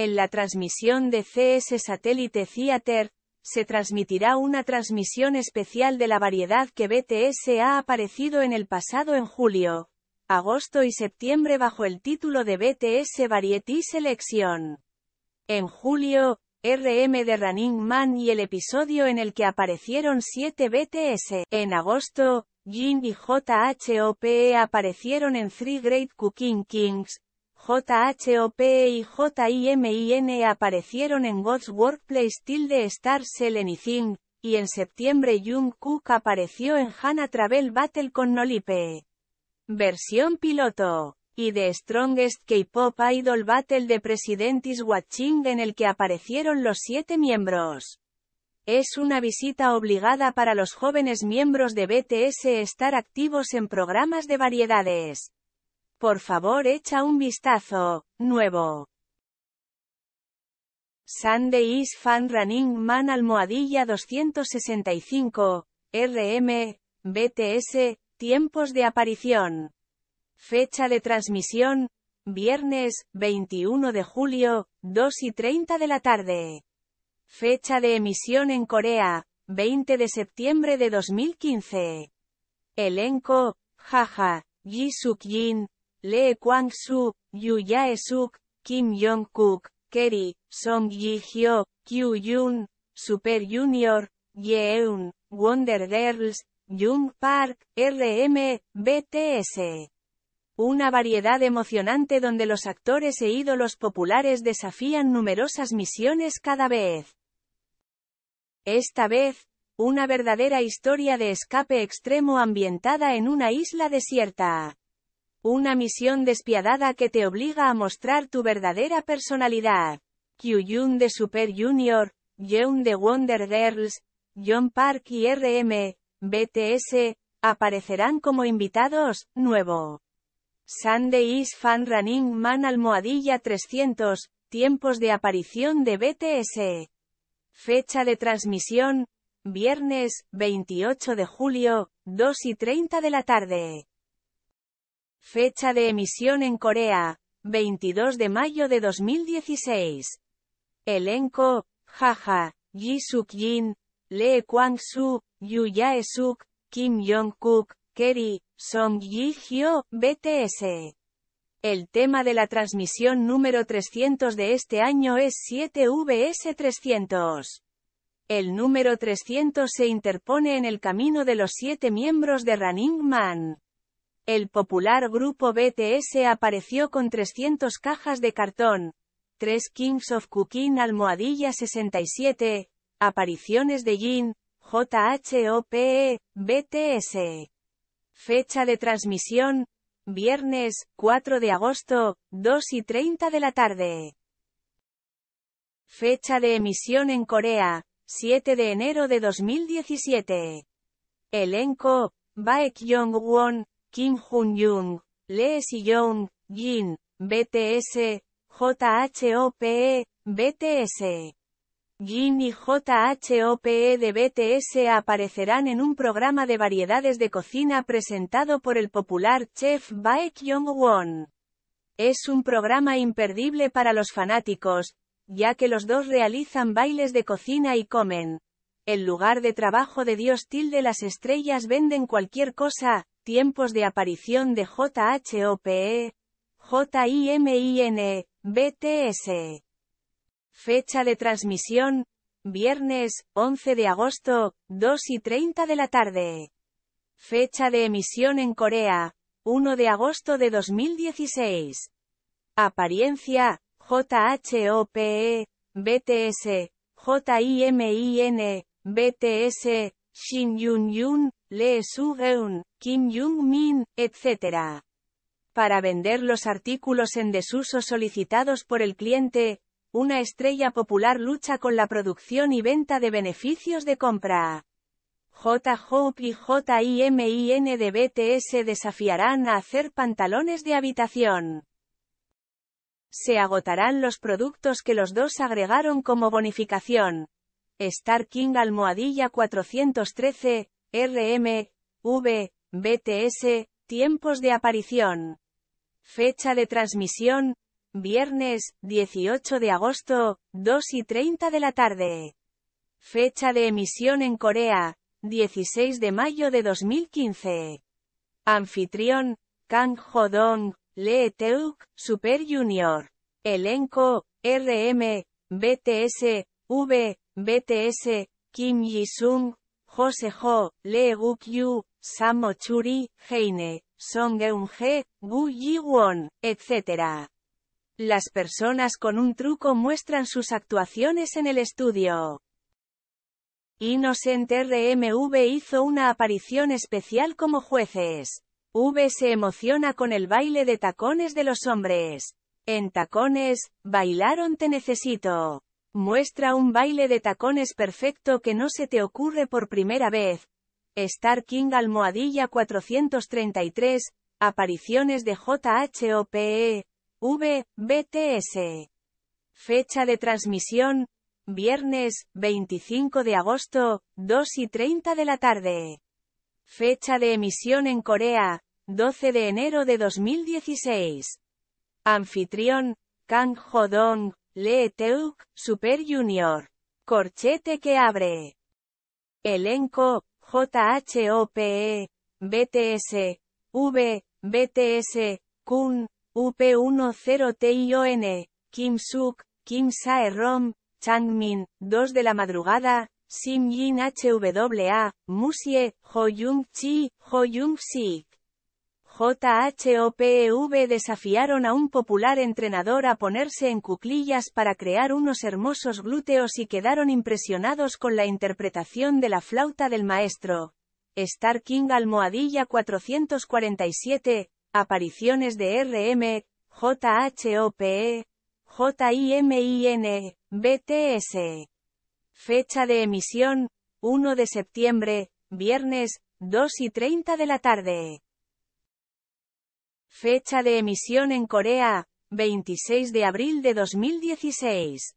En la transmisión de CS Satellite Theater, se transmitirá una transmisión especial de la variedad que BTS ha aparecido en el pasado en julio, agosto y septiembre bajo el título de BTS Variety Selection. En julio, RM de Running Man y el episodio en el que aparecieron 7 BTS. En agosto, Jin y JHOPE aparecieron en Three Great Cooking Kings, JHOPE y JIMIN e aparecieron en God's Workplace Tilde Star Selenicin, y en septiembre Cook apareció en Hannah Travel Battle con Nolipe. Versión piloto. Y The Strongest K-Pop Idol Battle de Presidentis Watching en el que aparecieron los siete miembros. Es una visita obligada para los jóvenes miembros de BTS estar activos en programas de variedades. Por favor echa un vistazo. Nuevo. Sunday is Fan Running Man Almohadilla 265, RM, BTS, Tiempos de aparición. Fecha de transmisión, viernes, 21 de julio, 2 y 30 de la tarde. Fecha de emisión en Corea, 20 de septiembre de 2015. Elenco, Jaja, Ji Suk Jin, Lee Kwang-soo, Yu Jae-suk, Kim Jong-kook, Kerry, Song Ji-hyo, Kyu Yoon, Super Junior, Eun, Wonder Girls, Jung Park, RM, BTS. Una variedad emocionante donde los actores e ídolos populares desafían numerosas misiones cada vez. Esta vez, una verdadera historia de escape extremo ambientada en una isla desierta. Una misión despiadada que te obliga a mostrar tu verdadera personalidad. kyu Kyuyun de Super Junior, Yeon de Wonder Girls, John Park y RM, BTS, aparecerán como invitados, nuevo. Sunday is Fan Running Man Almohadilla 300, tiempos de aparición de BTS. Fecha de transmisión, viernes, 28 de julio, 2 y 30 de la tarde. Fecha de emisión en Corea, 22 de mayo de 2016. Elenco, Jaja, Ji Suk-jin, Lee Kwang-soo, Yu Jae-suk, Kim Jong-kook, Kerry, Song Ji-hyo, BTS. El tema de la transmisión número 300 de este año es 7VS300. El número 300 se interpone en el camino de los siete miembros de Running Man. El popular grupo BTS apareció con 300 cajas de cartón, 3 Kings of Cooking Almohadilla 67, apariciones de Jin, JHOPE, BTS. Fecha de transmisión, viernes, 4 de agosto, 2 y 30 de la tarde. Fecha de emisión en Corea, 7 de enero de 2017. Elenco, Baek won Kim Jun Jung, Lee Si Young, Jin, BTS, JHOPE, BTS. Jin y JHOPE de BTS aparecerán en un programa de variedades de cocina presentado por el popular chef Baek jong won Es un programa imperdible para los fanáticos, ya que los dos realizan bailes de cocina y comen. El lugar de trabajo de Dios tilde las estrellas venden cualquier cosa, Tiempos de aparición de JHOPE, JIMIN, e BTS. Fecha de transmisión, viernes, 11 de agosto, 2 y 30 de la tarde. Fecha de emisión en Corea, 1 de agosto de 2016. Apariencia, JHOPE, BTS, JIMIN, e BTS, Shin Yun Yun, Lee soo Kim Jung-min, etc. Para vender los artículos en desuso solicitados por el cliente, una estrella popular lucha con la producción y venta de beneficios de compra. J. Hope y J.I.M.I.N. de BTS desafiarán a hacer pantalones de habitación. Se agotarán los productos que los dos agregaron como bonificación. Star King Almohadilla 413, RM, V, BTS, tiempos de aparición. Fecha de transmisión, viernes, 18 de agosto, 2 y 30 de la tarde. Fecha de emisión en Corea, 16 de mayo de 2015. Anfitrión, Kang Hodong, dong Lee Teuk, Super Junior. Elenco, RM, BTS, V, BTS, Kim Ji-sung, Jo, Le Gukyu, Churi, Heine, Wu Gu won etc. Las personas con un truco muestran sus actuaciones en el estudio. Innocent RMV hizo una aparición especial como jueces. V se emociona con el baile de tacones de los hombres. En tacones, bailaron Te Necesito. Muestra un baile de tacones perfecto que no se te ocurre por primera vez. Star King Almohadilla 433, apariciones de JHOPE, V, BTS. Fecha de transmisión, viernes, 25 de agosto, 2 y 30 de la tarde. Fecha de emisión en Corea, 12 de enero de 2016. Anfitrión, Kang Hodong. Leeteuk, Super Junior. Corchete que abre. Elenco, JHOPE, BTS, V, BTS, Kun, UP10TION, Kim Suk, Kim Sae-rom, Changmin, 2 de la madrugada, Sim Jin HWA, Musie, Ho Chi, Ho Jung Si. JHOPEV desafiaron a un popular entrenador a ponerse en cuclillas para crear unos hermosos glúteos y quedaron impresionados con la interpretación de la flauta del maestro. Star King Almohadilla 447, apariciones de RM, JHOPE, JIMIN, BTS. Fecha de emisión, 1 de septiembre, viernes, 2 y 30 de la tarde. Fecha de emisión en Corea, 26 de abril de 2016.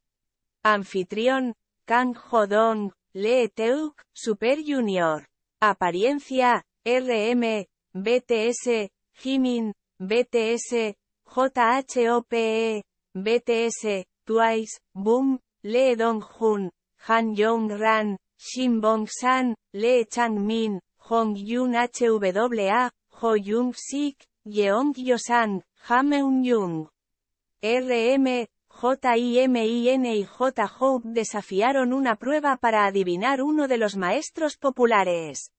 Anfitrión, Kang Ho-dong, Lee Teuk, Super Junior. Apariencia, RM, BTS, Jimin, BTS, JHOPE, BTS, Twice, Boom, Lee Dong-hun, Han Yong-ran, Shin Bong-san, Lee Chang-min, Hong Yun HWA, Ho Jung-sik, Yeong Yosan, Hameun Jung. RM, JIMIN y J. desafiaron una prueba para adivinar uno de los maestros populares.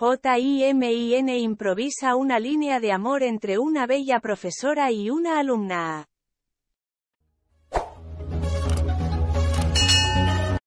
JIMIN improvisa una línea de amor entre una bella profesora y una alumna.